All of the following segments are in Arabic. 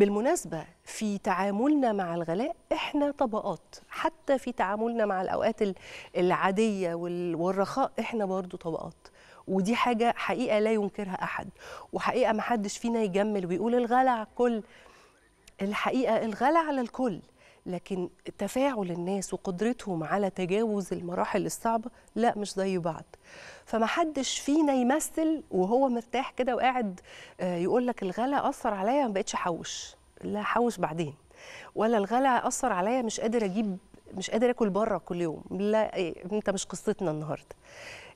بالمناسبة في تعاملنا مع الغلاء احنا طبقات حتى في تعاملنا مع الأوقات العادية والرخاء احنا برضو طبقات ودي حاجة حقيقة لا ينكرها أحد وحقيقة محدش فينا يجمل ويقول الغلا على الكل الحقيقة الغلا على الكل لكن تفاعل الناس وقدرتهم على تجاوز المراحل الصعبة لا مش زي بعض فمحدش فينا يمثل وهو مرتاح كده وقاعد آه، يقول لك الغلا أثر عليا ما بقتش أحوش لا أحوش بعدين ولا الغلا أثر عليا مش قادر أجيب مش قادر اكل بره كل يوم لا إيه، انت مش قصتنا النهارده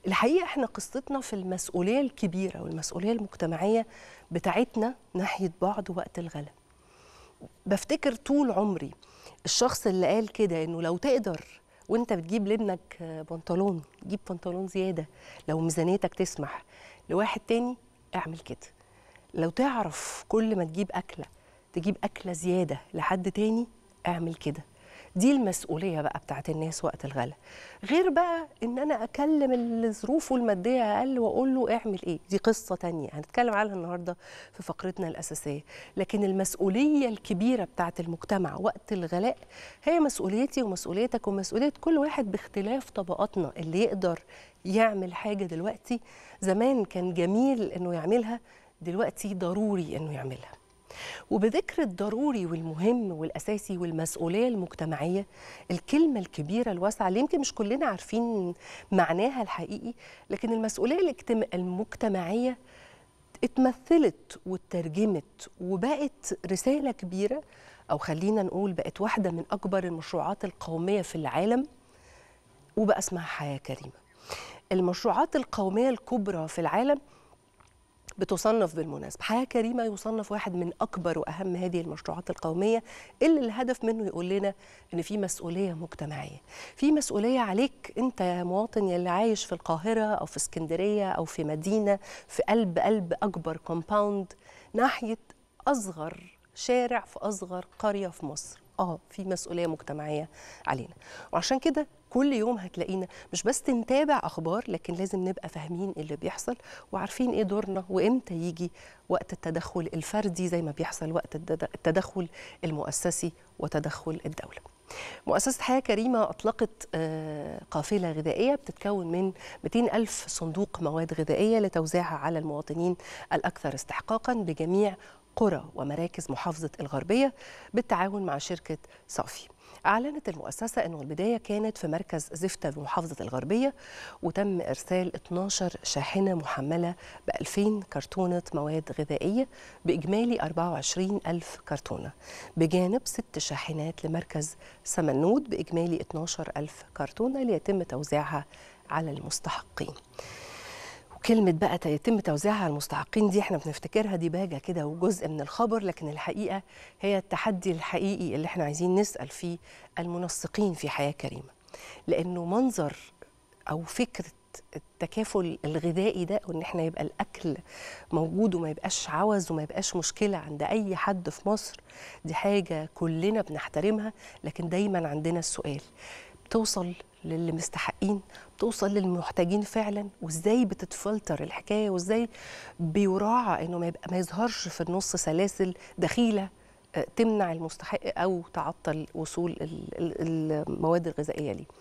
الحقيقه احنا قصتنا في المسؤوليه الكبيره والمسؤوليه المجتمعيه بتاعتنا ناحيه بعض وقت الغلا بفتكر طول عمري الشخص اللي قال كده انه لو تقدر وانت بتجيب لابنك بنطلون جيب بنطلون زياده لو ميزانيتك تسمح لواحد تاني اعمل كده لو تعرف كل ما تجيب اكله تجيب اكله زياده لحد تاني اعمل كده دي المسؤوليه بقى بتاعت الناس وقت الغلا غير بقى ان انا اكلم اللي ظروفه الماديه اقل واقول له اعمل ايه دي قصه تانية هنتكلم عنها النهارده في فقرتنا الاساسيه لكن المسؤوليه الكبيره بتاعت المجتمع وقت الغلاء هي مسؤوليتي ومسؤوليتك ومسؤوليه كل واحد باختلاف طبقاتنا اللي يقدر يعمل حاجه دلوقتي زمان كان جميل انه يعملها دلوقتي ضروري انه يعملها وبذكر الضروري والمهم والاساسي والمسؤوليه المجتمعيه الكلمه الكبيره الواسعه اللي يمكن مش كلنا عارفين معناها الحقيقي لكن المسؤوليه المجتمعيه اتمثلت واترجمت وبقت رساله كبيره او خلينا نقول بقت واحده من اكبر المشروعات القوميه في العالم وبقى اسمها حياه كريمه المشروعات القوميه الكبرى في العالم بتصنف بالمناسبة حياة كريمة يصنف واحد من أكبر وأهم هذه المشروعات القومية اللي الهدف منه يقول لنا إن في مسؤولية مجتمعية في مسؤولية عليك أنت يا مواطن يلي عايش في القاهرة أو في اسكندرية أو في مدينة في قلب قلب أكبر كومباوند ناحية أصغر شارع في أصغر قرية في مصر اه في مسؤوليه مجتمعيه علينا وعشان كده كل يوم هتلاقينا مش بس نتابع اخبار لكن لازم نبقى فاهمين اللي بيحصل وعارفين ايه دورنا وامتى يجي وقت التدخل الفردي زي ما بيحصل وقت التدخل المؤسسي وتدخل الدوله مؤسسة حياة كريمة أطلقت آه، قافلة غذائية بتتكون من 200 ألف صندوق مواد غذائية لتوزيعها على المواطنين الأكثر استحقاقا بجميع قرى ومراكز محافظة الغربية بالتعاون مع شركة صافي أعلنت المؤسسة أنه البداية كانت في مركز زفتة بمحافظة الغربية وتم إرسال 12 شاحنة محملة ب 2000 كرتونة مواد غذائية بإجمالي 24 ألف كرتونة بجانب ست شاحنات لمركز سمنود بإجمالي 12 ألف كرتونة ليتم توزيعها على المستحقين كلمة بقى يتم توزيعها على المستحقين دي احنا بنفتكرها ديباجة كده وجزء من الخبر لكن الحقيقة هي التحدي الحقيقي اللي احنا عايزين نسأل فيه المنسقين في حياة كريمة لأنه منظر أو فكرة التكافل الغذائي ده وان احنا يبقى الاكل موجود وما يبقاش عوز وما يبقاش مشكله عند اي حد في مصر دي حاجه كلنا بنحترمها لكن دايما عندنا السؤال بتوصل للي مستحقين بتوصل للمحتاجين فعلا وازاي بتتفلتر الحكايه وازاي بيراعى انه ما يبقى ما يظهرش في النص سلاسل دخيله آه، تمنع المستحق او تعطل وصول المواد الغذائيه ليه